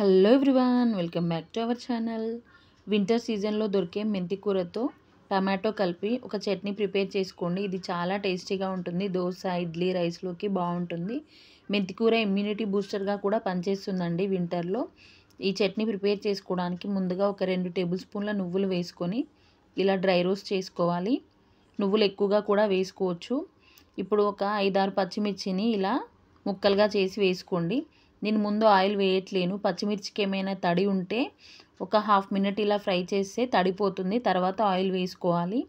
hello everyone welcome back to our channel winter సీజన్లో దొరికే మెంతి కూరతో టమాటో కలిపి ఒక చట్నీ ప్రిపేర్ చేసుకోండి ఇది చాలా టేస్టీగా ఉంటుంది దోశ ఇడ్లీ రైస్లోకి బాగుంటుంది మెంతి కూర ఇమ్యూనిటీ బూస్టర్గా కూడా పనిచేస్తుందండి వింటర్లో ఈ చట్నీ ప్రిపేర్ చేసుకోవడానికి ముందుగా ఒక రెండు టేబుల్ స్పూన్ల నువ్వులు వేసుకొని ఇలా డ్రై రోస్ట్ చేసుకోవాలి నువ్వులు ఎక్కువగా కూడా వేసుకోవచ్చు ఇప్పుడు ఒక ఐదారు పచ్చిమిర్చిని ఇలా ముక్కలుగా చేసి వేసుకోండి నేను ముందు ఆయిల్ వేయట్లేను పచ్చిమిర్చికి ఏమైనా తడి ఉంటే ఒక హాఫ్ మినిట్ ఇలా ఫ్రై చేస్తే తడిపోతుంది తర్వాత ఆయిల్ వేసుకోవాలి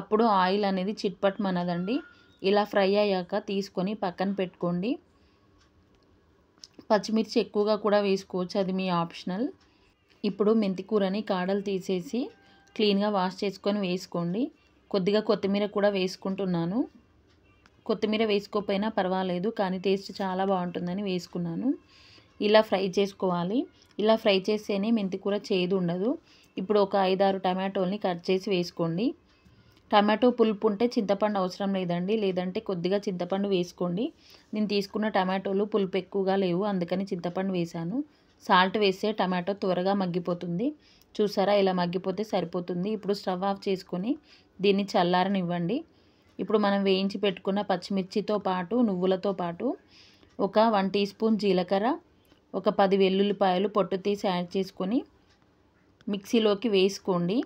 అప్పుడు ఆయిల్ అనేది చిట్పట్ మనదండి ఇలా ఫ్రై అయ్యాక తీసుకొని పక్కన పెట్టుకోండి పచ్చిమిర్చి ఎక్కువగా కూడా వేసుకోవచ్చు అది మీ ఆప్షనల్ ఇప్పుడు మెంతికూరని కాడలు తీసేసి క్లీన్గా వాష్ చేసుకొని వేసుకోండి కొద్దిగా కొత్తిమీర కూడా వేసుకుంటున్నాను కొత్తిమీర వేసుకోకపోయినా పర్వాలేదు కానీ టేస్ట్ చాలా బాగుంటుందని వేసుకున్నాను ఇలా ఫ్రై చేసుకోవాలి ఇలా ఫ్రై చేస్తేనే మెంతికూర చేదు ఉండదు ఇప్పుడు ఒక ఐదారు టమాటోల్ని కట్ చేసి వేసుకోండి టమాటో పులుపు ఉంటే చింతపండు అవసరం లేదండి లేదంటే కొద్దిగా చింతపండు వేసుకోండి నేను తీసుకున్న టమాటోలు పులుపు ఎక్కువగా లేవు అందుకని చింతపండు వేశాను సాల్ట్ వేస్తే టమాటో త్వరగా మగ్గిపోతుంది చూసారా ఇలా మగ్గిపోతే సరిపోతుంది ఇప్పుడు స్టవ్ ఆఫ్ చేసుకొని దీన్ని చల్లారనివ్వండి ఇప్పుడు మనం వేయించి పెట్టుకున్న పచ్చిమిర్చితో పాటు నువ్వులతో పాటు ఒక వన్ టీ స్పూన్ జీలకర్ర ఒక పది వెల్లుల్లిపాయలు పొట్టు తీసి యాడ్ చేసుకొని మిక్సీలోకి వేసుకోండి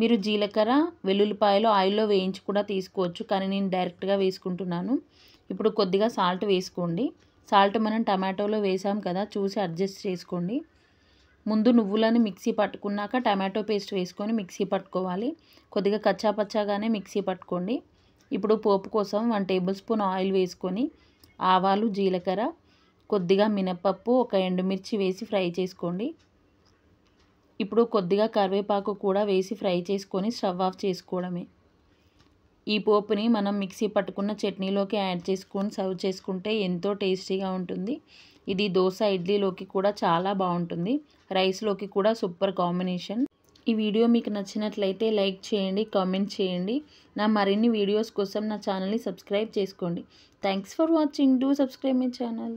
మీరు జీలకర్ర వెల్లుల్లిపాయలు ఆయిల్లో వేయించి కూడా తీసుకోవచ్చు కానీ నేను డైరెక్ట్గా వేసుకుంటున్నాను ఇప్పుడు కొద్దిగా సాల్ట్ వేసుకోండి సాల్ట్ మనం టమాటోలో వేసాం కదా చూసి అడ్జస్ట్ చేసుకోండి ముందు నువ్వులను మిక్సీ పట్టుకున్నాక టమాటో పేస్ట్ వేసుకొని మిక్సీ పట్టుకోవాలి కొద్దిగా కచ్చాపచ్చాగానే మిక్సీ పట్టుకోండి ఇప్పుడు పోపు కోసం వన్ టేబుల్ స్పూన్ ఆయిల్ వేసుకొని ఆవాలు జీలకర్ర కొద్దిగా మినపప్పు ఒక ఎండుమిర్చి వేసి ఫ్రై చేసుకోండి ఇప్పుడు కొద్దిగా కరివేపాకు కూడా వేసి ఫ్రై చేసుకొని స్టవ్ ఆఫ్ చేసుకోవడమే ఈ పోపుని మనం మిక్సీ పట్టుకున్న చట్నీలోకి యాడ్ చేసుకొని సర్వ్ చేసుకుంటే ఎంతో టేస్టీగా ఉంటుంది ఇది దోశ ఇడ్లీలోకి కూడా చాలా బాగుంటుంది రైస్లోకి కూడా సూపర్ కాంబినేషన్ ఈ వీడియో మీకు నచ్చినట్లయితే లైక్ చేయండి కామెంట్ చేయండి నా మరిన్ని వీడియోస్ కోసం నా ఛానల్ని సబ్స్క్రైబ్ చేసుకోండి thanks for watching do subscribe my channel